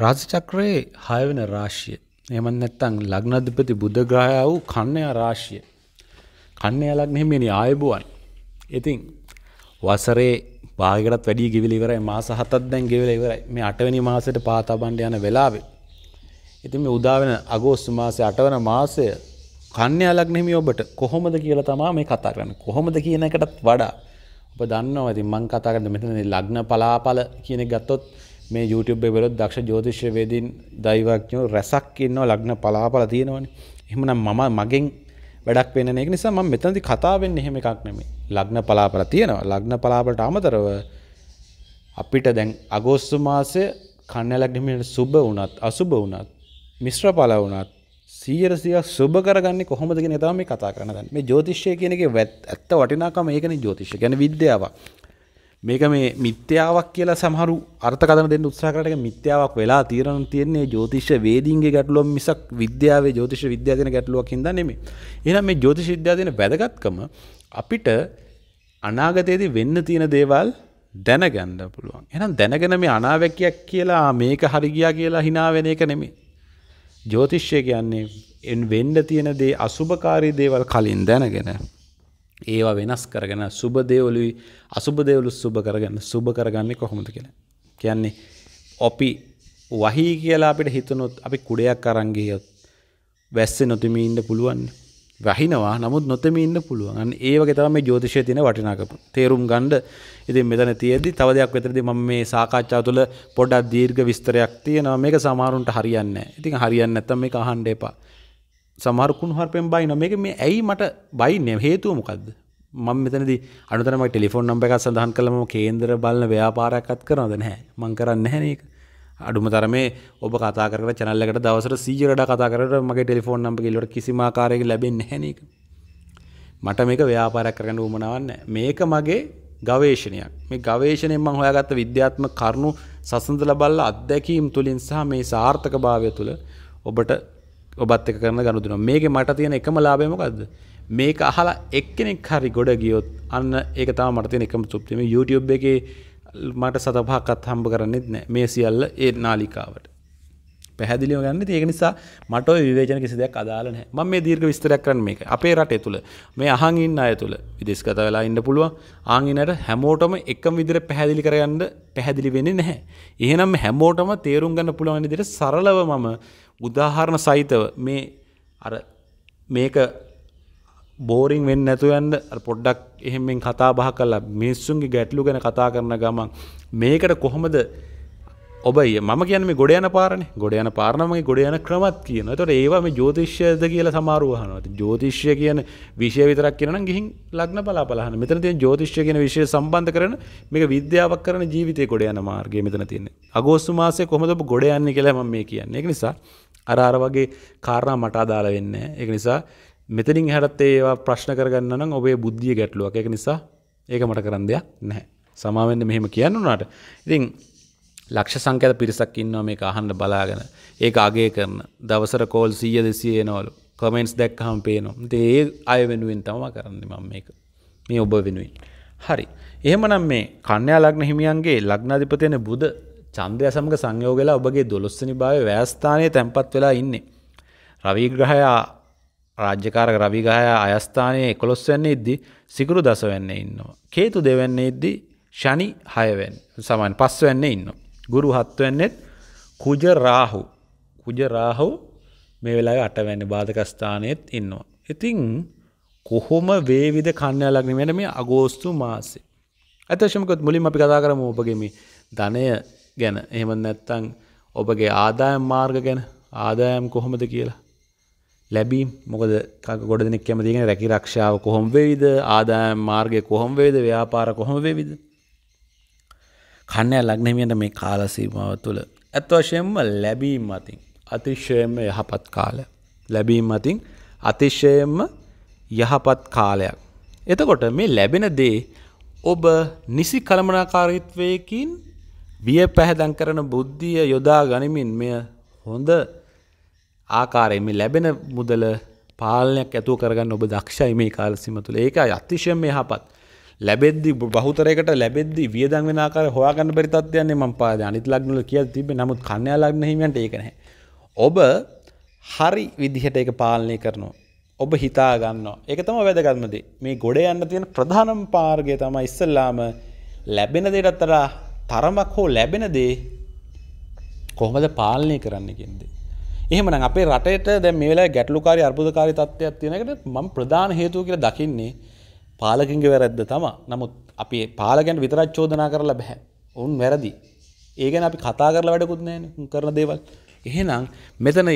රාශිචක්‍රයේ හයවන රාශිය. එහෙමත් නැත්නම් ලග්නාධිපති බුධ ග්‍රහයා වූ කන්‍යා රාශිය. කන්‍යා ලග්නෙ මෙනි ආයුබෝවන්. ඉතින් වසරේ භාගයකටත් වැඩිය ගෙවිලා ඉවරයි. මාස 7ක් දැන් ගෙවිලා ඉවරයි. මේ 8 වෙනි මාසෙට පාතබණ්ඩ යන වෙලාවේ. ඉතින් මේ උදා වෙන අගෝස්තු මාසේ 8 වෙනි මාසය කන්‍යා ලග්නෙ මේ ඔබට කොහොමද කියලා තමයි මේ කතා කරන්නේ. කොහොමද කියන එකටත් වඩා ඔබ දන්නවා ඉතින් මම කතා කරන්නේ මෙතන ලග්න පලාපල කියන එක ගත්තොත් මේ YouTube බලොත් දක්ෂ ජෝතිෂ්‍යවේදීන් දෛවඥෝ රැසක් ඉන්නවා ලග්න පලාපල තියෙනවනේ. එහෙමනම් මම මගෙන් වැඩක් වෙන්නේ නැහැ. ඒක නිසා මම මෙතනදි කතා වෙන්නේ එහෙම එකක් නෙමෙයි. ලග්න පලාපල තියෙනවා. ලග්න පලාපලට අමතරව අපිට දැන් අගෝස්තු මාසයේ කන්න ලග්නමිනට සුබ වුණත් අසුබ වුණත් මිශ්‍ර පල වුණත් සීර සියක් සුබ කරගන්නේ කොහොමද කියන තමයි මේ කතා කරන්න දන්නේ. මේ ජ්‍යොතිෂය කියන එකේ ඇත්ත වටිනාකම ඒකනේ ජ්‍යොතිෂය. කියන්නේ විද්‍යාවක්. මේක මේ මිත්‍යාවක් කියලා සහරු අර්ථකතන දෙන්න උත්සාහකට මිත්‍යාවක් වෙලා තීරණ තියන්නේ ජෝතිෂ වේදීන්ගේ ගැටලුවම් මිසක් විද්‍යාවේ ජෝතිෂ විද්‍යාදන ගැටලුවක් හිද නෙමේ එනම් මේ ජෝතිෂ විද්‍යාදන වැදගත්කම අපිට අනාගතයේදී වෙන්න තියෙන දේවල් දැනගන්න පුළුවන් එනම් දැනගෙන මේ අනාවැකයක් කියලා මේක හරිගියා කියලා හිනාවෙන එක නෙමේ ජෝතිෂ්‍යය කියන්නේ එන් වෙන්න තියෙන දේ අසුභකාරී දේවල් කලින් දැනගෙන ඒවා වෙනස් කරගෙන සුබ දේවලුයි අසුබ දේවලු සුබ කරගන්න සුබ කරගන්නේ කොහොමද කියල. කියන්නේ අපි වහි කියලා අපිට හිතනොත් අපි කුඩයක් අරංගියොත් වැස්ස නොතිමී ඉන්න පුළුවන් වැහිනවා නමුත් නොතම ඉන්න පුළුවන් ඒවගේ තම ජෝතිෂය තින වටිනාකපු තේරුම් ගණ්ඩ ඉතින් මෙතන තියදි තව දෙයක් වෙතරදි ම මේ සාකච්ඡා තුළ පොඩක් දීර්ග විස්තරයක් තියෙනවා මේක සමාරුන්ට හරියන්න ඉතින් හරියන්න ඇත්තම මේ අහන්ඩ එපා සමහරකුන් හරපෙන් බයින මේක මේ ඇයි මට බයින්නේ හේතුව මොකක්ද මම මෙතනදී අනුතරම ටෙලිෆෝන් නම්බර් එකක් සඳහන් කළාම කේන්දර බලන ව්‍යාපාරයක්වත් කරනවද නැහැ මම කරන්නේ නැහැ මේක අඩුම තරමේ ඔබ කතා කරගෙන channel එකට දවසට 100 වඩා කතා කරලා මගේ ටෙලිෆෝන් නම්බර් කිලෝට කිසිම ආකාරයකින් ලැබෙන්නේ නැහැ නේක මට මේක ව්‍යාපාරයක් කරගන්න උවමනාවක් නැහැ මේක මගේ ගවේෂණයක් මේ ගවේෂණයෙන් මම හොයාගත්ත විද්‍යාත්මක කරුණු සසඳලා බලලා අත්දැකීම් තුලින් සහ මේ සාර්ථකභාවය තුල ඔබට ඔබත් එක කරන ගනුදන මේක මට තියෙන එකම ලාබයමකක්ද මේක අහලා එක්කෙනෙක් හරි ගොඩ ගියොත් අන්න ඒක තම මට තියෙන එකම තුෘප්තිම YouTube එක මට සතපහකත් හම්බ කරන්නෙත් නෑ මේ සියල්ල ඒ නාලිකාවට පැහැදිලිව ගන්න ඒක නිසා මට විවේචන කිසි දෙයක් අදාළ නැහැ මම මේ දීර්ඝ විස්තරයක් කරන්න මේක අපේ රටේ තුල මේ අහන් ඉන්න අය තුල විදේශගත වෙලා ඉන්න පුළුවන් ආන් ඉන්නට හැමෝටම එකම විදිහට පැහැදිලි කරගන්න පැහැදිලි වෙන්නේ නැහැ එහෙනම් හැමෝටම තේරුම් ගන්න පුළුවන් විදිහට සරලව මම උදාහරණ සහිතව මේ අර මේක බෝරිං වෙන්න නැතුවන්න පොඩ්ඩක් එහෙමෙන් කතා බහ කලා මිනිස්සුන්ගේ ගැටලු ගැන කතා කරන ගමන් මේකට කොහොමද ඔබයි මම කියන මේ ගොඩයන පාරණ ගොඩයන පාරණමගේ ගොඩයන ක්‍රමත් කියන තොට ඒවා මේ ජෝතිශ්‍යද කියල සමාරුවහනට ජෝතිශ්‍ය කියන විෂය විතරක් කියන ගිහි ලක්න පලාපලහන මෙතන තිය ජෝතිශ්‍ය කියන විශය සම්බන්ධ කරන මේක විද්‍යාවක් කරන ජීවිතය ගොඩයන මාර්ගය මෙතන තියන්නේ අගෝස්තු මාසය කොහොමද ගොඩයන්නේ කියලා ම මේ කියන්නේ නිසා අරාර වගේ කාරණා මට අදාල වෙන්න එක නිසා මෙතනින් හැරත් ඒවා ප්‍රශ්න කරගන්න නම් ඔබේ බුද්ධිය ගැටලුවක් එක නිසා ඒක මට කරන්න දෙයක් නැහැ සමාවෙන්න මෙහෙම කියන්න වනාට ඉතින් ලක්ෂ සංකඇත පිරිසක් ඉන්නවා මේ අහන්ඩ බලාගෙන ඒක අගේ කරන දවසර කෝල් සීය දෙසිය එනවලු කමෙන්ස් දැක්කහම් පේනවා ඒ අය වෙනුවෙන් තම කරන්න මම මේක මේ ඔබ වෙනුවෙන් හරි එහෙමනම් මේ කන්‍යා ලග්න හිමියන්ගේ ලග්නාධිපතයන බුද චන්ද්‍රය සමග සංයෝගලා ඔබගේ දොළොස්සනි භාව ව්‍යස්ථානය තැන්පත් වෙලා ඉන්නේ. රවීග්‍රහයා රාජ්‍යකාරක රවිගහය අයස්ථානයේ එකොළොස් වෙන්නේ ඉද්දි සිකුරු දස වෙන්න ඉන්නවා. කේතු දෙවන්නේ ඉද්දි ශනි හයවෙන් සමන් පස් වෙන්න ඉන්න. ගුරු හත්වවෙන්නෙත් කුජ රාහු කුජ රාහු මේ වෙලා අටවැන්න බාධකස්ථානයත් ඉන්නවා. ඉතිං කොහොම වේවිද කන්න ලගනි වෙන මේ අගෝස්තු මාසේ. ඇතශමකොත් මුලින් අපි කතා කරම ඔපගෙමි ධනය ගැන එහෙම නැත්තං ඔබගේ ආදායම් මාර්ග ගැන ආදායම් කොහොමද කියලා ලැබීම් මොකද ගොඩ දෙනෙක් කැමතිගෙන රැකි රක්ෂාව කොහොම වෙවිද ආදායම් මාර්ගය කොහොම වේද ව්‍යාපාර කොහොම වෙවිද කන්නය ලග්නමියන්ට මේ කාලසීමාව තුළ ඇත් වශයෙන්ම ලැබීම් අතින් අතිශයම යහපත් කාල ලැබීම් අතින් අතිශයම යහපත් කාලයක්. එතකොට මේ ලැබෙන දේ ඔබ නිසි කළමනාකාරීත්වයකින් බිය පැහැදන් කරන බුද්ධිය යොදා ගනිමින් මෙය හොඳ ආකාරයම ලැබෙන මුදල පාලනයක් ඇතුව කරගන්න ඔබ දක්ෂයි මේ කාලසිම තුළ ඒක අතිශය මේ හපත් ලැබෙද්දි බහුතරයකට ලැබෙද්දි වියදන් වෙන ආකාර හොයාගන්න බැරි තත්ත්වයන්නේ මම පාද අනිත් ලග්නවල කියලා තිබ්බේ නමුත් කන්‍යා ලග්න හිමියන්ට ඒක නැහැ ඔබ හරි විදිහට ඒක පාලනය කරනවා ඔබ හිතා ගන්නවා ඒක තමයි වැදගත්ම දේ මේ ගොඩ යන්න තියෙන ප්‍රධානම මාර්ගය තමයි ඉස්සල්ලාම ලැබෙන දෙයටත් තරහ තරමක් හෝ ලැබෙන දේ කොහොමද පාලනය කරන්න කෙන්දේ. එහෙමන අපේ රටට දැ මේලා ගැටලුකාරි අර්බුදකාරි තත්වයක් තියෙනකට මම ප්‍රධාන හේතුව කියල දකින්නේ පාලකින්ග වැරැද්ද තම නමුත් අපි පාලගැන් විතරත් චෝදනා කරලා බැහැ ඔවුන් වැරදි. ඒගැන අපි කතා කරලා වැඩකුත් නෑ කරන දේවල්. එහෙනම් මෙතන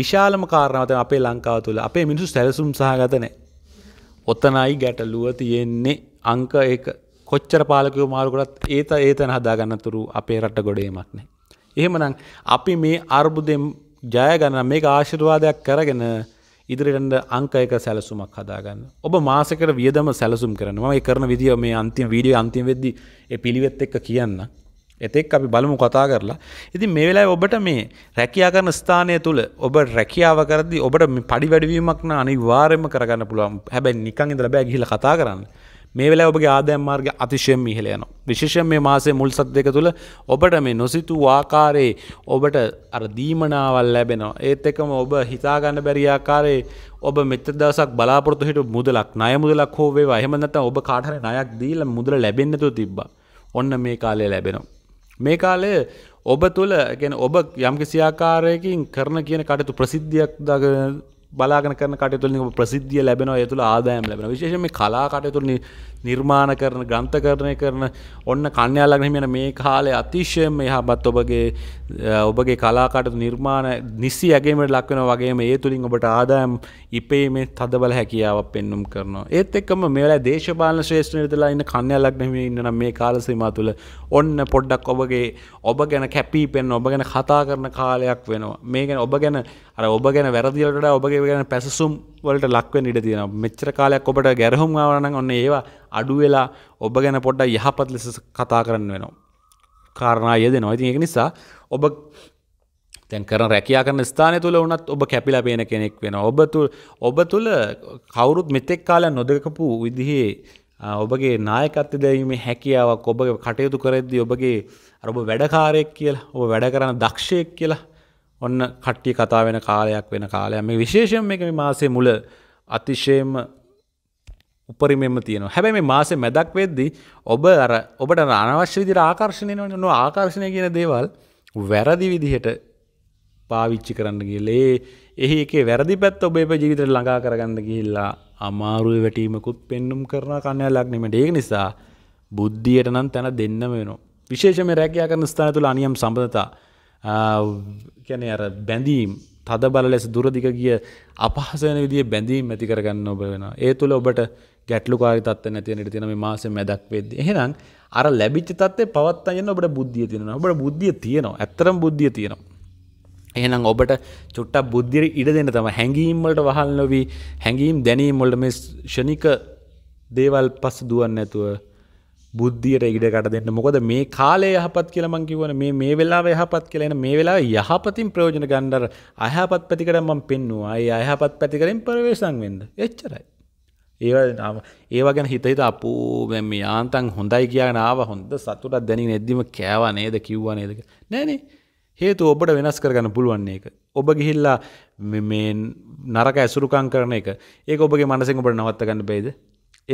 විශාලම කාරණවත අපේ ලංකාව තුළ අපේ මිනිසු සැලසුම් සහගතනෑ. ඔත්තනයි ගැටලුව තියෙන්නේ අංක එක කොච්චර පාලකව මාරුකරත් ඒත ඒතන හදාගන්නතුරු අපේ රට ගොඩේමක්නේ. එහෙමනම් අපි මේ අර්බුදෙන් ජයගන්න මේ ආශිරවාදයක් කරගෙන ඉදිරිටට අංකයක සැලසුමක් හදාගන්න ඔබ මාසකර වියදම සැලසුම් කරනවා ඒ කරන විදිිය මේ අන්තිම වීඩිය අන්තිම වෙද්දි පිළිවෙත් එක්ක කියන්න එතෙක් අපි බලමු කතා කරලා ඉති මේ වෙලා ඔබට මේ රැකයා කරන ස්ථානය තුළ ඔබ රැකියාව කරදි ඔබට පඩි වැඩවීමක්න අනි වාරයම කරගන්න පුළුවන් හැබැයි නිකං ඉඳල බෑ ගිහිල කතා කරන්න මේ වෙලා ඔබගේ ආදයම් මාර්ග අතිශයෙන් ඉහළ යනවා. විශේෂයෙන් මේ මාසේ මුල් සත් දෙක තුළ ඔබට මේ නොසිතූ ආකාරයේ ඔබට අර දීමනාවල් ලැබෙනවා. ඒත් එකම ඔබ හිතා ගන්න බැරි ආකාරයේ ඔබ මෙච්චර දවසක් බලාපොරොත්තු හිටපු මුදලක් ණය මුදලක් හෝ වේවා. එහෙම නැත්නම් ඔබ කාට හරි ණයක් දීලා මුදල ලැබෙන්නේ නැතුව තිබ්බා. ඔන්න මේ කාලය ලැබෙනවා. මේ කාලය ඔබ තුළ ගැන ඔබ යම් කිසි ආකාරයකින් කරන කියන කටයුතු ප්‍රසිද්ධියක් දගෙන බලාගන කරන කටයතුලින් ප්‍රසිද්ධිය ලැබෙන ඇතුළ ආදායම් ලැබෙන විශේෂම කලා කටයතුර නිර්මාණ කරන ග්‍රන්ථ කරණය කරන ඔන්න කන්‍යයාලගනහිමෙන මේ කාලේ අතිශයම යහබත් ඔබගේ ඔබගේ කලාකටතු නිර්මාණ නිසි ඇගේමට ලක්වෙන වගේම ඒ තුළින් ඔබට ආදායම් ඉපේ මේ තදබල හැකියාව පෙන්නුම් කරනවා ඒත් එක්කම මේලා දේශපාලන ශ්‍රේෂ්ණ නිතලා ඉන්න කන්‍යයාලක්නම ඉන්නන මේ කාලසීමා තුළ ඔන්න පොඩ්ඩක් ඔබගේ ඔබ ගැන කැපී පෙන් ඔබ ගැන කතා කරන කාලයක් වෙනවා මේ ගැන ඔබ ගැන අර ඔබ ගැන වැරදිලට ඔබගේ ගැන පැසුම් වලට ලක්වෙන් ඉඩ තියෙන මෙච්චර කාලයක් ඔබට ගැරහුම් ආවනන් ඔන්න ඒවා අඩු වෙලා ඔබ ගැන පොඩ්ඩ යහපත් ලෙස කතා කරන්න වෙනවා කාරණා යෙදෙන ඉතින් ඒක නිසා ඔබ තැන් කරන රැකයා කරන ස්ථානය තුළ වනත් ඔබ කැපිලා පේන කෙනෙක් වෙන ඔබ තුළ ඔබ තුළ කවුරුත් මෙතෙක් කාලය නොදකපු විදිහේ ඔබගේ නායකත්ත දැීමේ හැකියාවක් ඔබ කටයුතු කරද්දි ඔබගේ අරබ වැඩකාරයෙක් කියලා ඔබ වැඩ කරන දක්ෂයෙක් කියලා ඔන්න කට්ටිය කතා වෙන කාලයක් වෙන කාලයක් මේ විශේෂයෙන් මේක මේ මාසේ මුල අතිශයම උපරිමෙම තියෙන හැබැයි මේ මාසේ මැදක් වෙද්දි ඔබ අර ඔබට අනවශ්‍ය විදිර ආකර්ශණය වන නො ආකර්ශණය කියන දේවල් වැරදි විදිහට පාවිච්චි කරන්න ගිලේ එහි එක වැරදි පැත් ඔබේ ජීවිතර ළඟා කරගන්න ගිහිල්ලා අමාරුව වැටීමකුත් පෙන්නුම් කරන කණය ලක්නීමට ඒක නිසා බුද්ධියට නම් තැන දෙන්නම වෙනවා විශේෂම රැකයා කරන ස්ථාන තුළ අනියම් සම්බඳතා ගැන අර බැඳීම් තද බල ලෙස දුරදික ගිය අපහසන විදිිය බැඳීම් ඇති කරගන්න ඔබ වෙන ඒ තුළ ඔබට ගැටලුකාරි තත්ව නැතිනට තින මාස මැදක් වෙද එහෙනම් අර ලැබිච්ච තත්ේ පවත් අයන්න ඔබට බුද්ධිය තියෙන ඔබට බුද්ධිය තියෙනවා ඇතරම් බුද්ධිය තියෙනවා එහෙනම් ඔබට චුට්ටක් බුද්ධියට ඉඩ දෙන්න තම හැඟීම්වලට වහල් නොවී හැඟීම් දැනීම් වලට මේ ෂණික දේවල් පස්ස දුවන්නේ නැතුව බුද්ධියට ඉඩකට දෙන්න මොකද මේ කාලය යහපත් කියලමං කිවන මේ මේ වෙලා යහපත් කියලන මේ වෙලා යහපතින් ප්‍රයෝජන ගණ්ඩර අයහපත් පැතිකට මං පෙන්නවා අය අයහපත් පැතිකරින් පරවේශන් වෙන්ද එච්චරයි. ඒව ඒවා ගැන හිතහිත අපූ මෙම යාන්තන් හොඳයි කියන ආව හොඳ සතුටත් දැනින් එද්දිම කෑවා නේද කිව්වා නේදක නෑනේ හේතු ඔබට වෙනස් කරගන්න පුළුවන්නේ එක ඔබ ගිහිල්ලා නරක ඇසුරුකං කරන එක ඒක ඔබගේ මනසිං ඔබට නවත්තගන්න බේද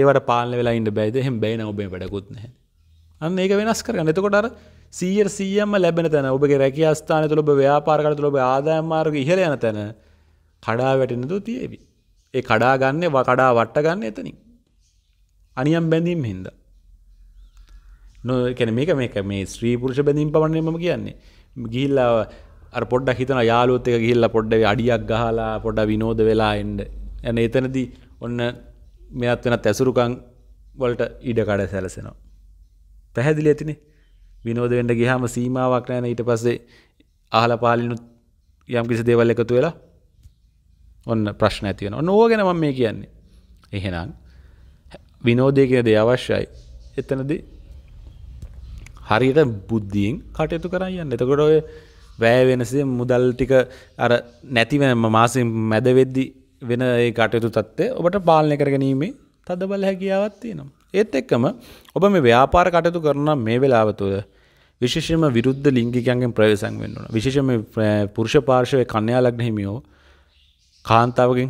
ඒවට පාල වෙලා ඉන්න බැයිද එහෙම බැයින ඔබේ වැඩකුත් නැහැ අන්න ඒක වෙනස් කරගන්න එතකොට අර සීර් සීයම්ම ලැබෙන තැන ඔබගේ රැකිය අස්ථාන තුළ ඔබ ව්‍යාපාරකට තුළ ඔබ ආදායම් මාර්ග ඉහළ යන තැන කඩා වැටෙන දෝ තියේවි ඒ කඩා ගන්න කඩා වට්ට ගන්න එතනින් අනියම් බැඳීම් හින්දා නොකැන මේක මේක මේ ශ්‍රීපුරුෂ බැඳීම් පවන්නේ මම කියන්නේ ගිල්ලා අර පොඩ්ඩක් හිතන යාලුවොත් එක ගිහිල්ලා පොඩ්ඩ අඩියක් ගහලා පොඩ්ඩ විනෝද වෙලා එන්න යන එතනදී ඔන්න මෙත් වෙන තැසුරුකං වලට ඉඩකඩ සැලසෙනවා. පැහැදිලි ඇතින විනෝද වෙන්ඩ ගිහාම සීමාවක් නෑන ඊට පස්සේ අහල පාලිනුත් යම් කිසි දේවල් එකතු වෙලා ඔන්න ප්‍රශ්න ඇතිවෙන ඔන්න ඕගෙන මම මේ කියන්නේ. එහෙනම් විනෝදය කියන දේ අවශ්‍යයි එතනද හරියට බුද්ධියෙන් කටයුතු කරයන්න එතකොට ඔය වැෑ වෙනසේ මුදල් ටික අර නැතිව මාසෙන් මැදවෙද්දිී වෙන ඒ කටයුතු තත්ත්වය ඔබට පාලනය කරගැනීමේ තද බල හැකියාවත් තියෙනවා. ඒත් එක්කම ඔබ මේ ව්‍යාපාර කටයුතු කරන මේ වෙලාව තුළ විශේෂම විරුද්ධ ලිංගිකයන්ගෙන් ප්‍රවේශම් වෙන්න ඕන. විශේෂම පුරුෂ පාර්ශවයේ කන්‍යා ලග්න හිමියෝ කාන්තාවගෙන්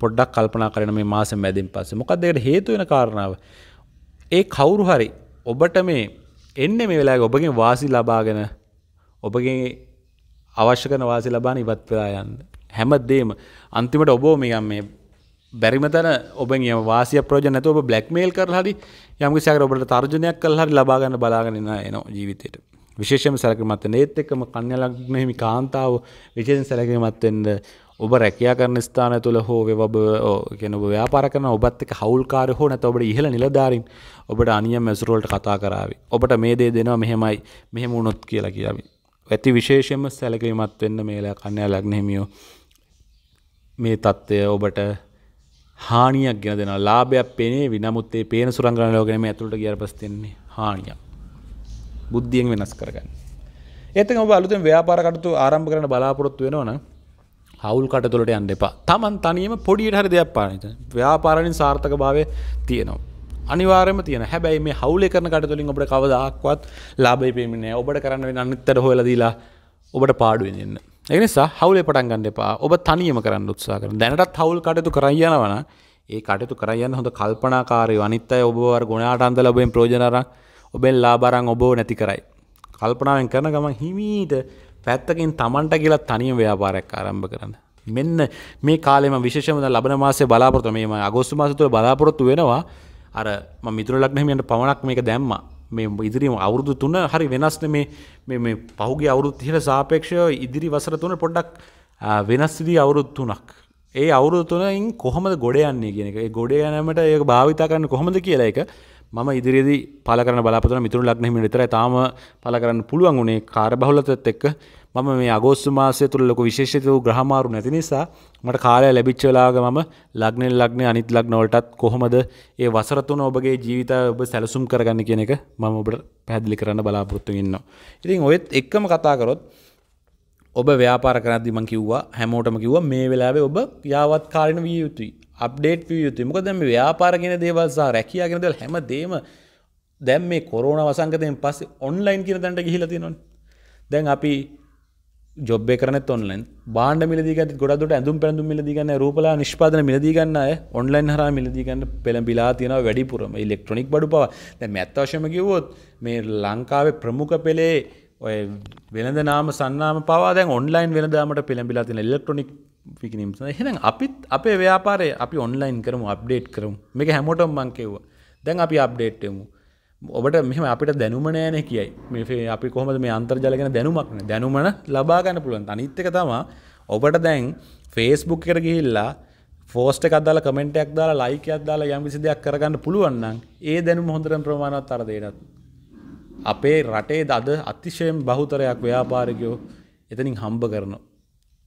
පොඩ්ඩක් කල්පනා කරන මේ මාසෙ මැදින් පස්සේ මොකක්ද ඒකට හේතු වෙන කාරණාව? ඒ කවුරු හරි ඔබට මේ එන්නේ මේ වෙලාවේ ඔබගෙන් වාසි ලබාගෙන ඔබගෙන් අවශ්‍ය කරන වාසි ලබාන ඉවත් වෙලා යන්න. හැමදේම අන්තිමට ඔබෝ මේගම් මේ බැරිමතන ඔබ වාසිය ප්‍රෝජනත ඔබ බ්ලක්මේල් කර හරි යමකිසික ඔබට තර්ජනයක් කල් හරි ලබාගන්න බලාගන්න එන ජීවිතයට විශේෂම සැලකමත් ඒත් එක්කම කන්‍යලක්නෙහිමි කාන්තාව විශේෂෙන් සැලකමත්වෙන්ද ඔබ රැකයා කරන ස්ථාන තුළ හෝ ඔබ කෙන ව්‍යාපාර කරන ඔබත් එක හවුල්කාර හෝ නැත ඔබට ඉහළ නිලධාරින් ඔබට අනිය මැසුරෝල්ට කතා කරාවේ ඔබට මේ දේ දෙනවා මෙහෙමයි මෙහෙම වුණොත් කියලා කියමින් ඇති විශේෂම සැලකීමත් වෙන්න මේලා කන්‍යලක්නෙහිමියෝ මේ තත්ත්වය ඔබට හානියක් ගෙන දෙෙන ලාභයක් පෙනේ විනමුත්තේ පේන සුරංගන ලෝගෙන ඇතුළට ගිය පස්තෙන්නේ හානිය බුද්ධියෙන් වෙනස් කරගන්න එතක ඔබ අලුතෙන් ව්‍යාපාරකටතු ආරම්භ කරන බලාපොරොත්තු වෙනවන හවුල් කට තුළට යන්න එපා තමන් තනියම පොඩියට හරි දෙයක් පානිත ව්‍යාපාරණින් සාර්ථක භාවය තියෙනවා අනිවාරම තියන හැබැයි මේ හවුලේ කරන කටතුලින් ඔබට කවදක්වත් ලාබයි පේමිනේ ඔබට කරන්න වෙන අනිත්තර හොලදීලා ඔබට පාඩුවෙන් එන්න එනිසා හවුලේ පටන් ගන්න එපා ඔබ තනියම කරන්න උත්සා කර දැනටත් හවුල් කටයුතු කරයන වන ඒ කටයුතු කරයන්න හොඳ කල්පනාකාරය අනිත්තයි ඔබවර ගුණාට අන්දල ඔබෙන් ප්‍රෝජනර ඔබෙන් ලාබරං ඔබෝ නැති කරයි. කල්පනාවෙන් කරන ගමන් හිමීට පැත්තකින් තමන්ට කියලා තනියම ව්‍යාපාරයක් ආරම්භ කරන්න. මෙන්න මේ කාලෙම විශෂම ලබන මාසේ බලාපොරොත්තු මේ අගෝස්තු මාස තුළ බලාපොරොත්තු වෙනවා අර මිතුර ලක්නහිමියන්ට පමණක් මේක දැම්මා මේ ඉදිරිම අවුරුදු තුන හරි වෙනස්න මේ පහුගේ අවුරුත් හිට සාපේක්ෂය ඉදිරි වසර තුන පොඩ්ඩක් වෙනස්සිදී අවුරුත් තුනක්. ඒ අවුරුතු තුනයින් කොහොමද ගොඩ යන්නේ කියෙනෙ ගොඩ යනීමට ඒ භාවිතා කරන්න කොහොමද කියලා එක මම ඉදිරිදි පල කරන බලපතන මිතුරු ලක්නහිම විතර තාම පල කරන්න පුළුවන් වුණේ කාර බහුලතත් එක්ක මම මේ අගෝස්තු මාසය තුළ ලොක විශේෂිත වූ ග්‍රහමාරු නැති නිසා මට කාලය ලැබිච්චලාග මම ලග්නෙල් ලග්නය අනිත් ලග්නවලටත් කොහොමද ඒ වසරතුන ඔබගේ ජීවිත ඔබ සැලසුම් කරගන්න කියන එක මම ඔබට පැදිලි කරන්න බලාපොරොත්තු ඉන්නවා. ඉතින් ඔයත් එක්කම කතාකරොත් ඔබ ව්‍යාපාර කරද්දි මං කිව්වා හැමෝටම කිව්වා මේ වෙලාවේ ඔබ යාවත් කාලෙන විය යුතුයි අප්ඩේට් විය යුතු මොකද මේ ව්‍යාපාරගෙන දේවල් සහ රැකියාගෙන දේවල් හැම දේම දැන් මේ කොරෝන වසංගතයෙන් පස්සේ ඔන්ලයින් කියන තැනට ගිහිලා තියෙනවනේ දැන් අපි ජොබ් කරන ඔන්ලන් බාන්ඩ මිලදිග ගොඩට ඇඳුම් පැඳු මිලදිගන්න රූපලා නිෂ්පාන මිලදිගන්න ඔන්ලයින් හර මිලදිගන්න පෙළඹිලා තියෙන වැඩිපුරම ඉලෙක්ට්‍රොනික් බඩු පව දැ මැත්තවශම කිවොත් මේ ලංකාවේ ප්‍රමුඛ පෙළේ ඔය වෙළඳ නාම සන්නාම පවා දැන් ඔන්ලයින් වෙනදාමට පෙළඹිලා තින ඉලෙක්ට්‍රොනික් පිකිනීම හෙනම් අපිත් අපේ ව්‍යාපාරය අපි ඔන්ලයින් කරම අප්ඩේට් කරම් මේක හැමෝටම් මංකෙව්වා දැන් අපි අප්ඩේට්යමු ඔබට මෙහම අපිට දැනුමනෑන කියයි මේ අපි කොහමද මේ අන්තර්ජලගෙන දැනුමක්න දැනුමන ලබාගන්න පුළුවන් අනිත්තක තමා ඔබට දැන් ෆේස්බුක් කර ගිහිල්ලා ෆෝස්ට කදල කමෙන්ටක් දාලා ලයිකයක් දාලා යම් විසි දෙයක් කරගන්න පුළුවන්න්න ඒ දැනුම හොඳරම් ප්‍රමාණවත් අරදේනත් අපේ රටේ දද අතිශයෙන් බහුතරයක් ව්‍යාපාරකයෝ එතනින් හම්බ කරනවා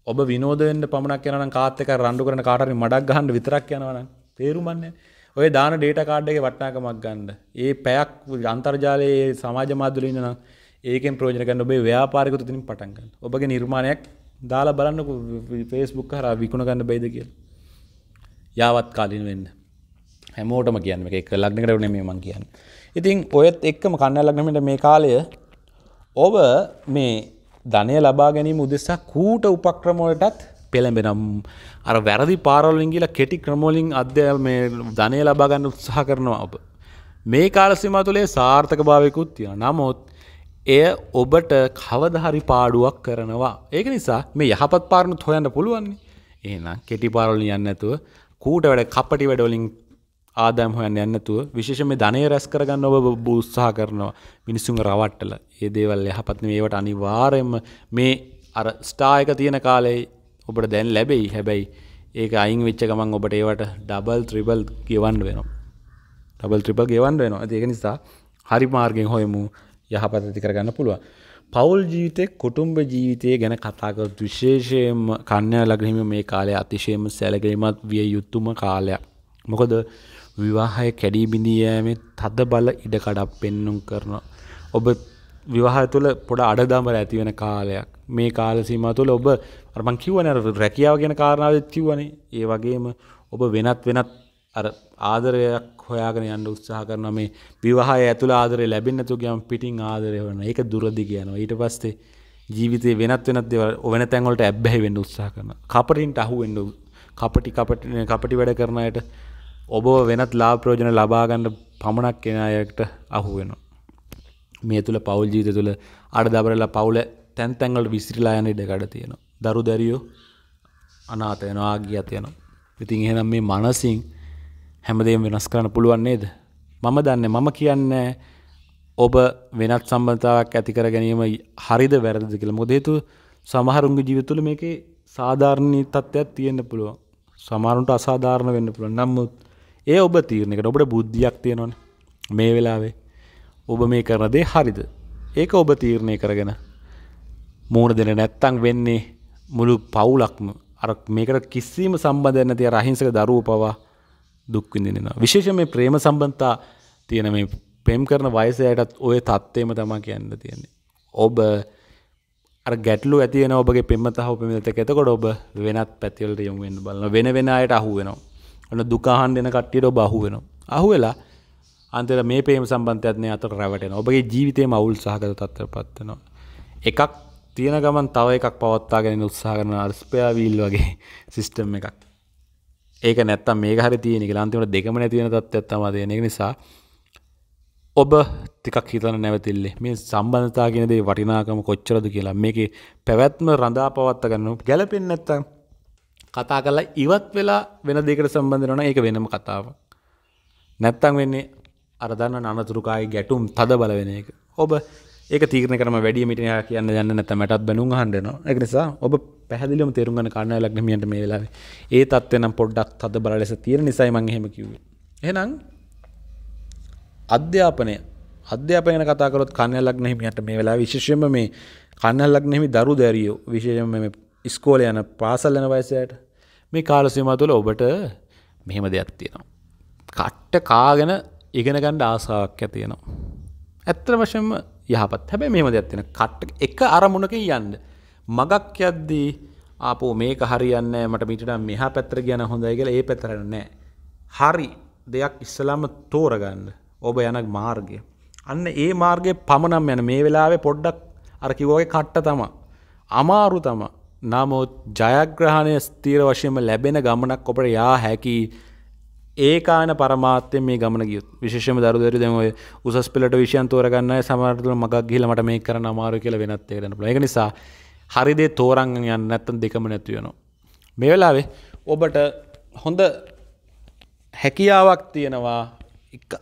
ඔබ විනෝදෙන්ට පමණක් යන කාත්තක රණ්ඩු කරන කාටරි මඩක් ගහන්ඩ විතරක් යනවන තේරුමන්නේ ඔය දාන ඩේට කාඩ්ඩගේ වටනාකමක් ගන්න ඒ පැයක් අන්තර්ජාලයේ සමාජ මාදුලින්න ඒකෙන් ප්‍රෝජනකන්න ඔබේ ව්‍යාපාරිකතු තිනින් පටන්ගන්න ඔබගේ නිර්මාණයක් දාලා බලන්නක ෆේස්බුක් හර විකුණ ගන්න බයිද කියල යාවත් කාලින් වෙන්න හැමෝටම කියන්න එක ලක්නකට වනේ මේ මං කියන්න ඉතින් ඔයත් එක්කම කන්න ලක්නමට මේ කාලය ඔබ මේ ධනය ලබා ගැනීම උදෙසා කූට උපක්‍රමෝලටත් පෙළඹෙනම් අර වැරදි පාරවලින් ගිල කෙටි ක්‍රමෝලින් අධ්‍ය මේ ධනය ලබාගන්න උත්සාහ කරනවා අප. මේ කාලසිම තුළේ සාර්ථක භාවයකුත් තියෙන නමුත් එය ඔබට කවදහරි පාඩුවක් කරනවා. ඒක නිසා මේ යහපත් පාරණුත් හොයන්න පුළුවන්නේ. එහෙනම් කෙටි පාරවලින් යන්න ඇතුව කූට වැඩ කපටි වැඩවලින් ආදෑම් හොයන්න යන්නතුව විශේෂ මේ ධනය රැස් කරගන්න ඔබ බූත්සාහ කරනවා මිනිස්සුන් රවට්ටල ඒ දේවල් යහපත්න ඒවට අනිවාරෙන්ම මේ අර ස්ටායක තියෙන කාලෙයි ඔබට දැන් ලැබෙයි හැබැයි ඒක අයින් වෙච්ච ගමන් ඔබට ඒවට ඩබල් ත්‍රිබල් ගෙවන්න වෙනවා ඩබල් ත්‍රිපල් ගෙවන්න වෙනවා ඒක නිසා හරි මාර්ගෙන් හොයමු යහපත ඇති කරගන්න පුළුවන් පවුල් ජීවිතය කුටුම්බ ජීවිතය ගැන කතාකර විශේෂයෙන් කන්‍යා ලගහිම මේ කාලය අතිශයම සැලකිරීමත් විය යුත්තුම කාලයක් මොකද විවාහය කැඩී බිඳී යෑමේ තද බල ඉඩකඩක් පෙන්නුම් කරනවා. ඔබ විවාහ තුළ පොඩ අඩදමර ඇතිවෙන කාලයක් මේ කාල සීම තුළ ඔබ අරමං කිවන රැකියාව ගැන කාරණාවත් කිවනේ ඒ වගේම ඔබ වෙනත් වෙනත් ආදරයක් හොයාගෙන යන්න උත්සාහ කරන මේ විවාහය ඇතුළ ආදරය ලැබෙන්නතු ගම පිටින් ආදරය වන ඒක දුරදි කියනවා ඊට පස්සේ ජීවිතේ වෙනත් වෙනත් දේවල් වෙන තැන්වලට ඇබ්බැහි වෙන්න උත්සාහ කරනවා. කපටින්ට අහු වෙන්න කපටි කපටි කපටි වැඩ කරන අයට ඔබ වෙනත් ලා ප්‍රෝජන ලබාගන්න පමණක් කෙනයට අහු වෙන. මේ තුළ පවල් ජීත තුළ අඩදබරලා පවුල තැන්තැන්ගලට විසිරිලායන ඉඩකඩ තියෙන. දරු දැරියෝ අනාත යනවා ගිය තියනවා. ඉතින් එහෙනම් මේ මනසින් හැමදේම වෙනස් කරන්න පුළුවන් නේද. මම දන්න මම කියන්න ඔබ වෙනත් සම්බන්ධාවක් ඇතිකර ගැනීම හරිද වැරදිද කියලා මොදේතු සමහරුන්ගේ ජීවිතුල මේකේ සාධාරණී තත්ත්වයක් තියෙන්න පුළුවන් සමාරුන්ට අසාධාරණ වෙන්න පුළුවන් නම්මුත් ඒ ඔබ තීරණකට ඔබට බුද්ධියක් තියෙනවන මේ වෙලාවේ ඔබ මේ කරනදේ හරිද ඒක ඔබ තීරණය කරගෙන මූුණ දෙන නැත්තං වෙන්නේ මුළු පවුලක්ම අර මේකට කිසිීම සම්බඳධයන්න තිය රහිංසක දරුව පවා දුක්විඳෙනවා විශේෂ මේ ප්‍රේම සම්බන්තා තියෙන මේ පෙම් කරන වයසයටත් ඔය තත්ත්වේම තමා කියන්න තියෙන්නේ ඔබ ගැටලු ඇතියන ඔබගේ පෙම තහ පිමිතක එතකොට ඔබ වෙනත් පැතිවලට යොමුුවෙන් බලන්න වෙන වෙනයට අහුවෙනවා ඔන්න දුකාහන් දෙන කට්ටියට බහු වෙන අහු වෙලා අන්තර මේ පේම සම්බන්ධයක්න අතර රැවටෙන ඔබගේ ජීවිතය මවුල් සහගත තත්ව පත්වනවා එකක් තියෙන ගමන් තව එකක් පවත්තා ගැෙන උත්සා කරන අර්ස්පයාවිල් වගේ සිිස්ටම් එකක් ඒක නැත්තම් මේ හරි තියෙනෙ ලාන්තිමට දෙකම නැතිවෙන තත්ත්වත්තම දෙන නිසා ඔබ තිකක් හිතන නැවතිල්ලේ මේ සම්බන්ධතා කියනදේ වටිනාකම කොච්චරද කියලා මේක පැවැත්ම රඳා පවත්ත ගන්න ගැලපෙන් නැත්තම් කතා කරලා ඉවත් වෙලා වෙන දෙකට සම්බන්ධනවන ඒක වෙනම කතාව. නැත්තං වෙන්නේ අරදන්න අනතුරුකායි ගැටුම් තද බල වෙන එක. ඔබ ඒක තීරණ කරම වැඩිය මිට කියන්න යන්න නැත මටත් බැනු හන්ඩන එක නිසා ඔබ පැහදිලම තේරුගන කන්න ලක්නමියට මේලා ඒ තත්ව නම් පොඩ්ඩක් තද බල ලෙස තීර නිසයි මං හෙම කිව. එනම් අධ්‍යාපනය අධ්‍යාපන කතරොත් කන්නලක් නෙහිමියට මේ වෙලා විශෂයම මේ කන්නල්ලක් නෙමි දරු දැරියෝ විශෂයම ඉස්කෝල යන පාසල් යන වයසයට මේ කාලසීම තුළ ඔබට මෙහෙම දෙයක් තියෙනවා. කට්ට කාගෙන ඉගෙන ගණ්ඩ ආසාක්‍ය තියෙනවා. ඇත්තර වශයෙන්ම යහපත් හැබැ මෙම දෙයක් තියෙන කට්ට එක අරමුණක යන්න. මගක් යද්දී ආපෝ මේක හරියන්න මට මිට මෙහා පැත්‍ර ගැන හොඳයි කියලා ඒ පැතරන්නේ. හරි දෙයක් ඉස්සලාම තෝරගන්න ඔබ යන මාර්ගය. අන්න ඒ මාර්ගය පමණම් යන මේ වෙලාවේ පොඩ්ඩක් අරකිවෝගේ කට්ට තම. අමාරු තමා නමුත් ජයග්‍රහණය ස්තීර වශයම ලැබෙන ගමනක් ඔපට යා හැකි ඒකාන පරමාත්‍ය මේ ගමන ගියුත් විශේෂම දරුදර දැම උසස් පෙලට විෂයන් තෝරගන්න සමරටල මගක් ගිලමට මේ කර අමාරු කියල වෙනත් ඒරන එක නිසා හරිදේ තෝරංග යන්න ඇත්තන් දෙකම නැතිවනවා. මේ වෙලාවේ ඔබට හොඳ හැකියාවක් තියෙනවා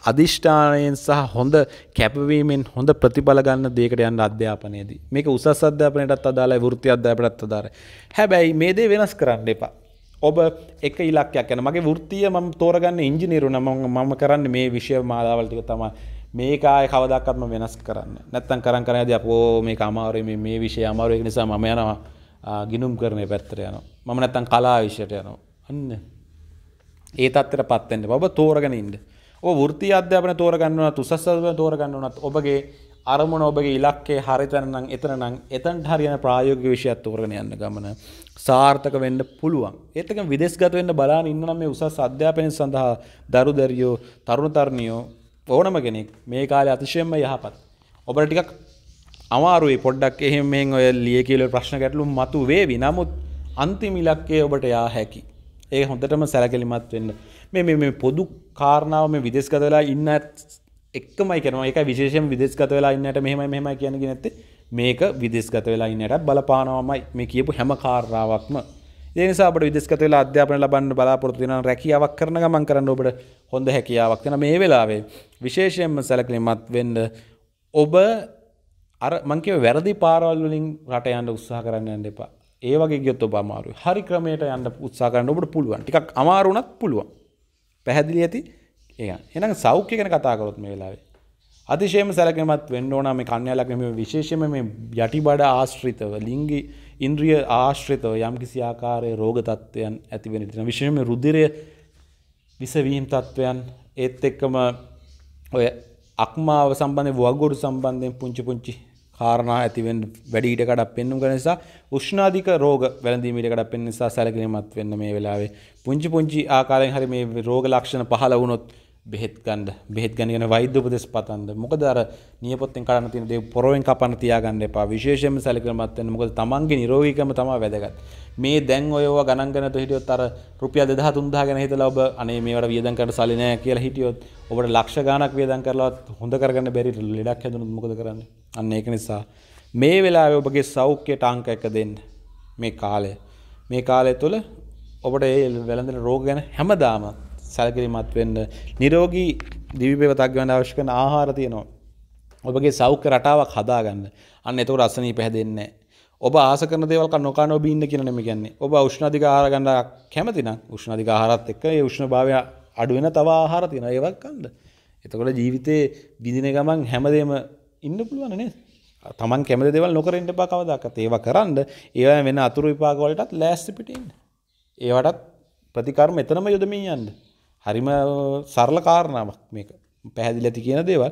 අධිෂ්ඨානයෙන් සහ හොඳ කැපවීමෙන් හොඳ ප්‍රතිඵල ගන්න දෙයකට යන්න අධ්‍යාපනයේදී. මේක උසස් අධ්‍යාපනයටත් අදාළයි වෘත්ති අධ්‍යාපනයටත් අදාළයි. හැබැයි මේ දේ වෙනස් කරන්න එපා. ඔබ එක ඉලක්කයක් යන මගේ වෘත්තිය මම තෝරගන්න ඉංජිනේරු නම මම කරන්නේ මේ විෂය මාලාවල් ටික තමයි. මේකාය කවදාකත්ම වෙනස් කරන්න. නැත්තම් කරන් කරන් යදී අපෝ මේක අමාරුයි මේ මේ විෂය අමාරුයි ඒක නිසා මම යනවා ගිනුම් කරන්නේ පැත්තට යනවා. මම නැත්තම් කලා විෂයට යනවා. අන්න. ඒ තත්ත්වයට පත් වෙන්න. ඔබ තෝරගෙන ඉන්න. ෘති අධ්‍යාපන තෝරගන්නවනත් උසස්ව තෝරගන්නවනත් ඔබගේ අරමුණ ඔබගේ ඉලක්කේ හරිතනනම් එතනනම් එතන් හරියන ප්‍රායෝග විෂයත් තෝරගෙන යන්න ගමන සාර්ථක වෙන්න පුළුවන් ඒතක විදෙස්ගත වෙන්න බලාන ඉන්නනම් මේ උසස් අධ්‍යාපනය සඳහා දරු දැරියෝ තරුණ තරණියෝ ඕනම කෙනෙක් මේ කාලේ අතිශයෙන්ම යහපත් ඔබට ටිකක් අමාරුයි පොඩ්ඩක් එහෙම මෙහෙන් ඔය ලිය කියලා ප්‍රශ්න ගැටලු මතු වේවි නමුත් අන්තිම ඉලක්කය ඔබට යා හැකි ඒ හොඳටම සැලකිලිමත් වෙන්න මේ පොදු කාරණාව මේ විදෙස්ගත වෙලා ඉන්න එක්කමයි කරන එක විශේෂයෙන් විදෙස්ගත වෙලා ඉන්නට මෙහම මෙහම කියන නැත්තේ මේක විදෙස්ගත වෙලා ඉන්නට බලපානවමයි මේ කියපු හැම කාරණාවක්ම ඒනිසාට විදෙස්ගත වෙලා අධ්‍යාපන ලබන්න බලාපොරොත්තු වෙන රැකියාවක් කරන ගමන් කරන්න ඔබට හොඳ හැකියාවක් වෙන මේ වෙලාවේ විශේෂයෙන්ම සැලකිලිමත් වෙන්න ඔබ අර මංකව වැරදි පාරවල් වලින් රට යන්න උත්සාහ කරන්න යන්න එපා. ඒ වගේ ගියොත් ඔබ අමාරුයි. හරි ක්‍රමයට යන්න උත්සාහ කරන්න ඔබට පුළුවන්. ටිකක් අමාරු වුණත් පුළුවන්. පැහැදිලි ඇති ඒ එනම් සෞඛ්‍ය ගැන කතාකරොත් මේ වෙලාවේ අතිශයම සැලකෙනමත් වෙන්න ඕන මේ කන්‍යාලක් මේ විශේෂම මේ යටිබඩ ආශ්‍රිතව ලිංගි ඉන්ද්‍රිය ආශ්‍රිතව යම්කිසි ආකාරයේ රෝග තත්ත්වයන් ඇති වෙන තියෙනවා විශේෂයෙන්ම රුධිරය විසවීම් තත්ත්වයන් ඒත් එක්කම ඔය අක්මාව සම්බන්ධයෙන් වගුරු සම්බන්ධයෙන් පුංචි පුංචි කාරණා ඇතිවෙන් වැඩිට කඩක් පෙන්නුම් කර නිසා උෂ්නාධික රෝග වැළඳීමට කඩක් පෙන් නිසා සැලකිරීමත් වෙන්න මේ වෙලාවේ පුංචි පුංචි ආකාරයෙන් හරි මේ රෝග ලක්ෂණ පහළ වුණොත් බෙහෙත් ගන්න බෙහෙත් ගැනගෙන වෛද්‍ය උපදෙස් පතන්ද මොකද අර නියපොත්තෙන් කඩන්න තියෙන දේ පොරවෙන් කපන්න තියාගන්න එපා විශේෂයෙන්ම සැලකිලිමත් වෙන්න මොකද තමන්ගේ නිරෝගීකම තමයි වැදගත් මේ දැන් ඔයව ගණන් ගන්නට හිටියොත් අර රුපියල් 2000 3000 ගැන හිතලා ඔබ අනේ මේවට වියදම් කරන්න සල්ලි නැහැ කියලා හිටියොත් ඔබට ලක්ෂ ගාණක් වියදම් කරලවත් හොඳ කරගන්න බැරි ලෙඩක් හැදුනොත් මොකද කරන්නේ අන්න ඒක නිසා මේ වෙලාවේ ඔබගේ සෞඛ්‍යයට අංක එක දෙන්න මේ කාලය මේ කාලය තුළ ඔබට ඒ වැළඳෙන රෝග ගැන හැමදාමත් සැලකිරිමත් වෙන්න නිරෝගී දිවිපවතක් ගන්න අවශ්‍යකන ආහාර තියනවා. ඔබගේ සෞඛ්‍ය රටාවක් හදාගන්න අන්න එතවට අසනී පැහැදෙන්න. ඔබ ආසකන දෙවල් නොක නොබීන්න කියනම කියන්නේ ඔබ උෂ්ණධික ආරගන්න කැමතින උෂ්ණධික ආහාරත් එක්ක උෂ්ණ භාවය අඩුවෙන තවා ආහාර තින ඒවක් කන්ද. එතකොට ජීවිතයේ විදින ගමන් හැමදේම ඉන්න පුළුවන නේ තමන් කැමති දෙවල් නොකරෙන්ට බා කවදක්කත් ඒව කරන්න ඒව වෙන අතුරු විපාගවලටත් ලෑස්තිපිටන්න ඒවටත් ප්‍රතිකර්ම එතනම යොදමින් යන්න හරිම සරල කාරණාවක් මේක පැහැදිල ඇති කියන දේවල්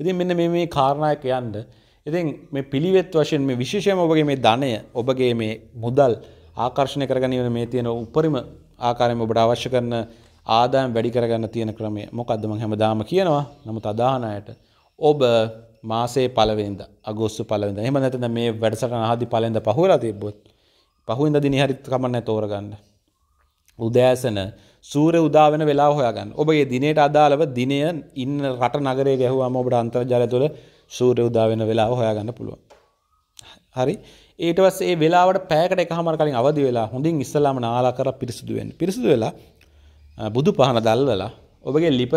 ඉතින් මෙන්න මේ මේ කාරණයක යන්ඩ ඉතින් මේ පිළිවෙත් වශයෙන් මේ විශේෂයම ඔබගේ මේ ධනය ඔබගේ මේ මුදල් ආකර්ශණය කරගනිවන මේ තියෙන උපරිම ආකාරයම ඔබට අවශ්‍ය කරන ආදායම් වැඩි කරගන්න තියෙන ක්‍රමය මොකක්ද මං හැමදාම කියනවා නමුත් අදාහන අයට ඔබ මාසේ පළවෙනිද අගෝස්තු පළවෙනිද එහෙම නැත්නම් මේ වැඩසටහන ආදි පළවෙනිද පහුවලා තිබ්බොත් පහුවෙන්ද දිනේ හරි කමන්නේ තෝරගන්න උදෑසන සූර උදාවන වෙලා හොයාගන්න ඔබගේ දිනයට අදාළව දිනය ඉන්න රට නගරේ ගැහුවාම ඔබට අන්තර්ජාලය තුළ සූර්ය උදාවෙන වෙලා හොයාගන්න පුළුවන් හරි ඒටවස් ඒ වෙලාවට පෑකට එකහමර කලින් අවදි වෙලා හොඳින් ඉස්සලාම නාලා කර පිරිසිදුවෙන් පිරිසිදු වෙලා බුදු පහන දල්වලා ඔබගේ ලිප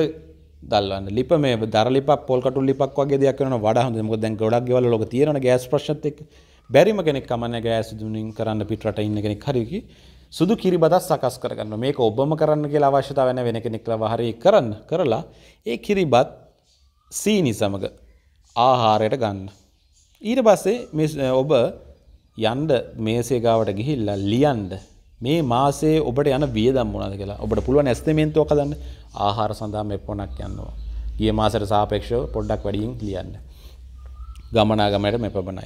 දල්වන්න ලිප මේ දරලිප පොල්කට ලිපක් වගේ දෙයක් වෙන වඩා හොඳ මොකද දැන් ගොඩක් ගෙවල් ලෝක තියෙනවා ගෑස් ප්‍රශ්නත් එක්ක බැරිම කෙනෙක් කමන්නේ ගෑස් දුනින් කරන්න පිටරට ඉන්න කෙනෙක් හරි කි සුදු කිරිබදත් සකස් කරගන්න මේක ඔබම කරන්න කියලා අවශ්‍යතාව වෙන වෙන කෙනෙක් වහරි කරන්න කරලා ඒ කිරිබත් සීනි සමග ආහාරයට ගන්න. ඊට පස්සේ ඔබ යන්ඩ මේසේ ගාවට ගිහිල්ලා ලියන්ඩ මේ මාසේ ඔබට යන වියදම් වුණාද කියලා ඔබට පුළුවන් ඇස්තමේන්තුව කදන්න ආහාර සඳහා මෙ පොනක් යන්නවා. ගිය මාසට සාපේක්ෂව පොඩ්ඩක් වැඩියෙන් ලියන්න. ගමනාගමයට මෙ පබනයි.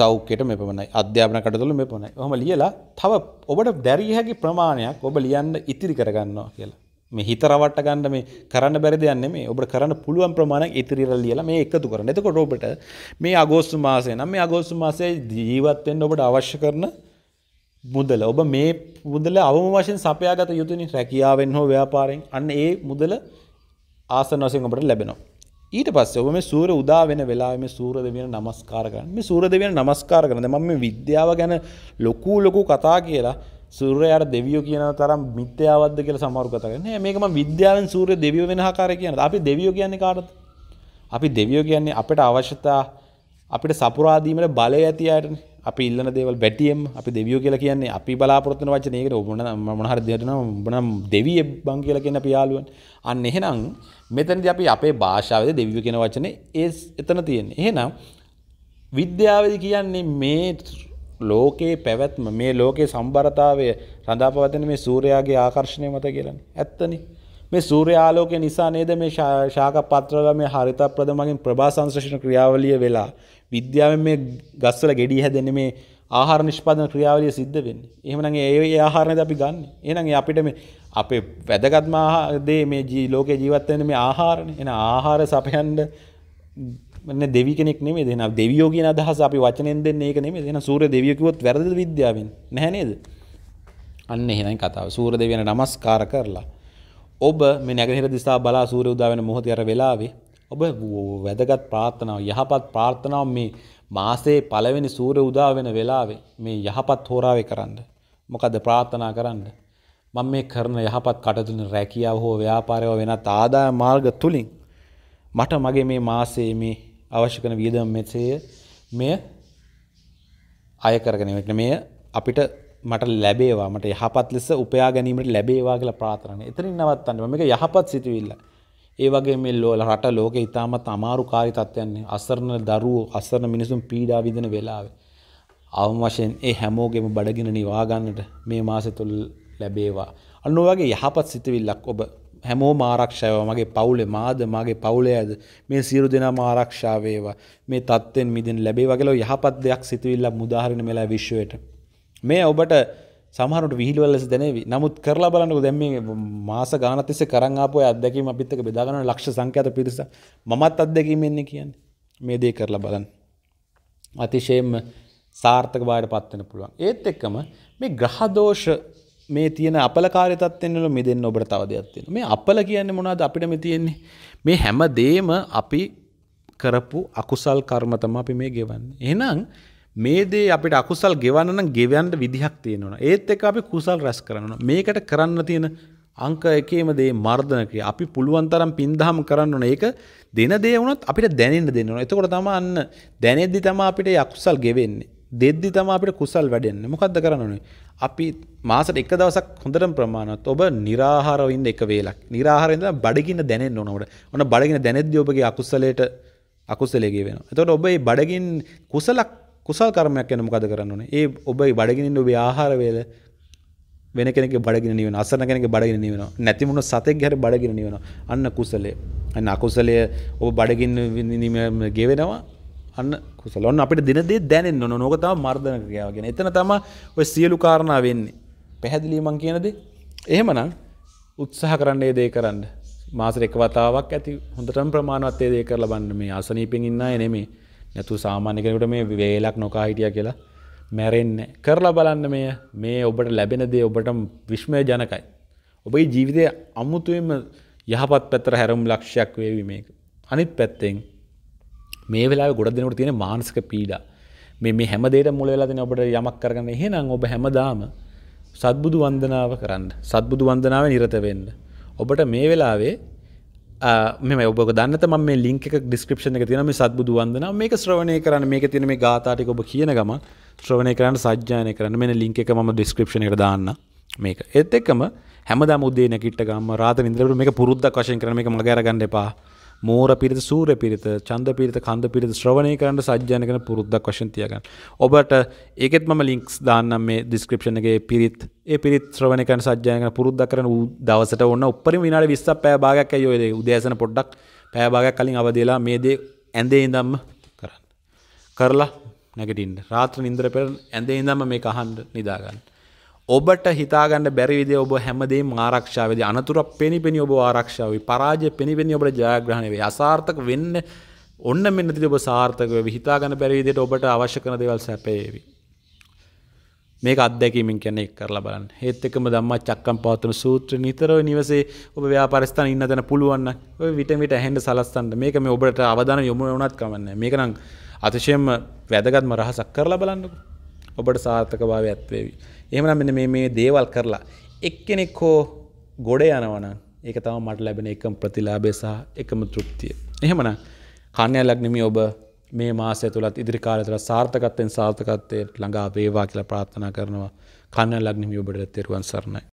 සෞඛ්‍යයට මෙ පමණයි අධ්‍යාපන කටතුළ මෙ පොනයි හොම ලියලා තව ඔබට දැරියහැකි ප්‍රමාණයක් ඔබ ලියන්න ඉතිරි කරගන්නවා කියලා මේ හිතරවට ගන්න මේ කරන්න බැරි දෙයන්න මේ ඔබට කරන්න පුළුවන් ප්‍රමාණයක් ඉතිරිර ලියලා මේ එකතු කරන එතකොට ඔබට මේ අගෝස්තු මාසය නම් මේ අගෝස්තු මාසයේ ජීවත් වෙන්න ඔබට අවශ්‍ය කරන මුදල ඔබ මේ මුදල අවම වශයෙන් සපයාගත යුතුනි රැකියාවෙන් හෝ ව්‍යාපාරෙන් අන්න ඒ මුදල ආසන වශයෙන් ඔබට ලැබෙනවා ඊට පස්ස ඔබම සූර උදා වෙන වෙලාම සූර දෙවෙන නමස්කාරගන්න මේ සූර දෙවෙන නමස්කාර කරන මම මේ විද්‍යාව ගැන ලොකූ ලොකු කතා කියලා සූරයට දෙවියෝ කියන තරම් මිත්‍යාවද්ද කියලා සමරුගත කරන මේකම විද්‍යාවෙන් සූරය දෙවියෝ වෙන ආකාරය කියන අපි දෙවියෝ කියන්නේ කාටද අපි දෙවියෝ කියන්නේ අපට අවශ්‍යතා අපිට සපුරාදීමට බලය ඇති අයටනේ අපි ඉල්ලන දේවල් බැටියම් අපි දෙවියෝ කියලා කියන්නේ අපි බලාපොරොත්තුන වචනයකට ඔබන මොනහර දෙයක්න බනම් දෙවිය බං කියලා කියන පියාලුවන් අන්න එහෙනම් මෙතනදී අපි අපේ භාෂාවද දෙවියෝ කියන වචනේ ඒ එතන තියෙන්නේ එහෙනම් විද්‍යාවද කියන්නේ මේ ලෝකයේ පැවැත්ම මේ ලෝකයේ සම්බරතාවය රඳාපවතින මේ සූර්යාගේ ආකර්ෂණය මත කියලානේ ඇත්තනේ මේ සූර්ය ආලෝකය නිසා නේද මේ ශාක පත්‍රල මේ හරිතප්‍රද මගින් ප්‍රභා සංශ්‍රේෂණ ක්‍රියාවලිය වෙලා විද්‍යාවෙන් මේ ගස්වල ගෙඩී හැදෙන මේ ආහාර නිෂ්පාදන ක්‍රියාවලිය සිද්ධ වෙන්නේ. එහෙමනම් ඒ ආහාරනේද අපි ගන්න. එහෙනම් අපිට මේ අපේ වැදගත්ම දේ මේ ජී ලෝකේ ජීවත් වෙන්නේ මේ ආහාරනේ. එහෙනම් ආහාර සපයන්න මන්නේ දෙවි කෙනෙක් නෙමෙයි. එහෙනම් දෙවියෝ කියන අදහස අපි වචනෙන් දෙන්නේ ඒක නෙමෙයි. එහෙනම් සූර්ය දෙවියෝ කිව්වොත් වැරදිද විද්‍යාවෙන්? නැහැ නේද? අන්න එහෙනම් කතාව. සූර්ය දෙවියන් නමස්කාර කරලා ඔබ මේ නැගෙනහිර දිසා බලා සූර්ය උදා වෙන මොහොතේ අර වෙලාවේ ඔබ වැදගත් ප්‍රාර්ථනාව යහපත් ප්‍රාර්ථනාව මේ මාසේ පළවෙනි සූර උදා වෙන වෙලාවේ මේ යහපත් හෝරාවේ කරන්න. මොකද ප්‍රාර්ථනා කරන්න. මම මේ කරන යහපත් කටතුන රැකියාව හෝ ව්‍යාපාරය වෙනත් ආදාය මාර්ග තුලින් මට මගේ මේ මාසේ මේ අවශ්‍ය කරන වියදම් මෙසේය මෙය අය කරගෙන ඉන්න මෙය අපිට මට ලැබේවා මට යහපත් ලෙස උපයා ගැනීමට ලැබේවා කියලා ප්‍රාර්ථනා කරනවා. එතනින් නවත්තන්න. මේක යහපත් සිතුවිල්ලක්. ඒ වගේ මේ ලෝල රට ලෝකෙ ඉතාමත් අමාරු කාරි තත්ත්වයන්නේ අසරණ දරුවෝ අසරණ මිනිසුන් පීඩා විඳින වෙලාවේ අවම වශයෙන් ඒ හැමෝගෙම බඩගින නිවා ගන්නට මේ මාසෙ තුල ලැබේවා අන්න ඔයගේ යහපත් සිතවිල්ලක් ඔබ හැමෝ මාරක්ෂාව මගේ පවුලේ මාද මගේ පවුලේ ඇද මේ සියලු දෙනා මාරක්ෂාව වේවා මේ தත්ත්වෙන් මිදෙන්න ලැබේවා කියලා යහපත් දෙයක් සිතවිල්ලක් මුදාහරින මෙලා විශ්වයට මේ ඔබට සමහරට විහිල්වල දැනවි නමුත් කරලා බලන්නක දැම මාස ගානතිස කරංආපු අදැකීම අපිත්තක බෙදාගන ලක්ෂ සංඛ්‍යත පිරිස මත් අත්දැකීමෙන්නේ කියන්නේ මේ දේ කරලා බලන්න. අතිශයම සාර්ථක බායට පත්වෙන පුළුවන්. ඒත් එක්කම මේ ග්‍රහදෝෂ මේ තියෙන අපලකාරිතත්වෙන්න්නල මෙදන්න ඔබට තවදයක්ත්තින මේ අපල කියන්නේ මොනාද අපිට මෙ තියෙන්නේ මේ හැම දේම අපි කරපු අකුසල් කර්මතම අපි මේ ගෙවන්න. එනම් මේ දේ අපිට අකුසල් ගෙවන්න ගෙවන්ට විදිහක් තියෙනවා ඒත් එක අපි කුසල් රැස් කරන්න මේකට කරන්න තියෙන අංක එකේම දේ මර්ධනකය අපි පුළුවන්තරම් පින්දහම් කරන්න ඕන ඒක දෙන දේ වුණත් අපිට දැනෙන්න දෙන්න ඕන එතකොට තම අන්න දැනෙද්දි තම අපිට අකුසල් ගෙවෙන්නේ දෙද්දි තම අපිට කුසල් වැඩෙන්නේ මොකක්ද කරන්න ඕනේ අපි මාසට එක දවසක් හොඳටම ප්‍රමාණවත් ඔබ निराහාරව ඉන්න එක වේලක් निराහාරෙන් ඉඳලා බඩගින්න දැනෙන්න ඕන ඔබට ඔන්න බඩගින්න දැනෙද්දි ඔබගේ අකුසලයට අකුසලයේ ගෙවෙනවා එතකොට ඔබ මේ බඩගින් කුසලක් කුසල් කර්මයක් යන මොකද කරන්න ඕනේ ඒ ඔබයි බඩගිනින්න ඔබේ ආහාර වේල වෙන කෙනෙක් බඩගෙන නිවෙන අසරණ කෙනෙක් බඩගෙන නිවෙනවා නැති මොන සතෙක් හැර බඩගෙන නිවෙනවා අන්න කුසලය අන්න අකුසලය ඔබ බඩගින්න ගෙවෙනවා අන්න කුසල ඔන්න අපිට දිනදේ දැනෙන්න ඕන නෝක තමයි මර්ධන ක්‍රියාව කියන්නේ එතන තමයි ඔය සියලු කාරණා වෙන්නේ පැහැදිලි මං කියන දේ එහෙමනම් උත්සාහ කරන්න ඒ දේ කරන්න මාසෙට එක වතාවක් ඇති හොඳටම ප්‍රමාණවත් ඒ දේ කරලා බලන්න මේ අසනීපෙන් ඉන්න අය නෙමෙයි නැතු සාමාන්‍ය කෙනෙකුට මේ වේලක් නොකා හිටිය කියලා මැරෙන්න කරලා බලන්න මේ මේ ඔබට ලැබෙන දේ ඔබට විශ්මය ජනකයි. ඔබේ ජීවිතය අමුතුවෙන්ම යහපත් පැත්තර හැරම් ලක්ෂයක් වේවි මේක. අනිත් පැත්තෙන් මේ වෙලා ගොඩ දෙනට තියෙන මානසක පීඩා මේ මේ හැමදේට මුලවෙලාදෙන ඔබට යමක් කරගන්න එහෙනම් ඔබ හැමදාම සත්බුදු වන්දනාව කරන්න සත්බුදු වන්දනාව නිරත වෙන්න. ඔබට මේ වෙලාවේ මෙම ඔබ දන්නත ම මේ ලිංක ඩිස්ක්‍රපෂන එක තිනම සත්බුදු වන්දන මේක ශ්‍රවණය කරන්න මේක තින මේ ගාතාටික ඔබ කියන ගම ශ්‍රවණය කරන්න සජ්‍යානය කරන්න මෙ ලිංක එක ම ඩිස්ක්‍රපෂණ එක දාන්න මේක එත් එක්කම හැමද මුදේ නැකිට ගම රාත ඉදරට මේ පුරුද්ධක් වශයෙන් කරන එක මගරගන්න එපා මෝර පිරිත සූර පිරිත චන්ද පිරිත කන්ද පිරිත ශ්‍රවණය කරන්න සජ්‍යාන කරන පුරුද්ධක් වශන් තියගන්න ඔබට ඒකෙත් මම ලිින්ක්ස් දාන්නම් මේ ඩිස්ක්‍රපෂණගේ පිරිත් ඒ පිරිත් ශ්‍රවණකන් සජ්ජයන පුරුද්ද කරන දවසට ඔන්න උපරිම විනාඩි 20ක් පැය භාගයක් ඇයි ඔය දේ උදෑසන පොඩ්ඩක් පැය භාගයක් කලින් අවදිලා මේ දේ ඇඳේ ඉඳන්ම කරන්න. කරලා නැගිටින්න. රාත්‍රී නිින්දර පෙර ඇඳේ ඉඳන්ම මේක අහන්න නිදා ගන්න. ඔබට හිතාගන්න බැරි විදිය ඔබ හැමදේම ආරක්ෂා වෙදී අනතුරක් පෙනිපෙනි ඔබ ආරක්ෂා වෙයි. පරාජය පෙනිපෙනි ඔබට ජයග්‍රහණය වෙයි. අසාර්ථක වෙන්න ඔන්න මෙන්න තිබ ඔබ සාර්ථක වෙවි. හිතාගන්න බැරි විදියට ඔබට අවශ්‍ය කරන දේවල් සැපේවි. මේක අත්දැකීමෙන් කියන්නේ කරලා බලන්න ඒත් එකම දම්ම චක්කම් පවත්තන සූත්‍ර නිතරව නිවසේ ඔබ ව්‍යාපරස්ථාන ඉන්න තැන පුළුවන්න ඔය විටමිට ඇහෙන්ට සලස්සන්න මේක මේ ඔබට අවධාන යොමු වුණත් කමන්න මේක නම් අතිශයම වැදගත්ම රහසක් කරලා බලන්නක ඔබට සාර්ථක භාව ඇත්වේවි එහෙමනම් මෙන්න මේ මේ දේවල් කරලා එක්කෙනෙක් හෝ ගොඩ යනවන ඒක තම මට ලැබෙන එකම ප්‍රතිලාබය සහ එකම තෘප්තිය එහෙමන කන්‍යයක් නෙමි ඔබ මේ මාසය තුළත් ඉදිරිකාල තුළ සාර්ථකත්තයෙන් සාර්ථකත්වයට ළඟා වේවා කියලා ප්‍රාත්ථනා කරනවා කන්න ලග්නිමිය ඔබට තෙරුවන් සරණයි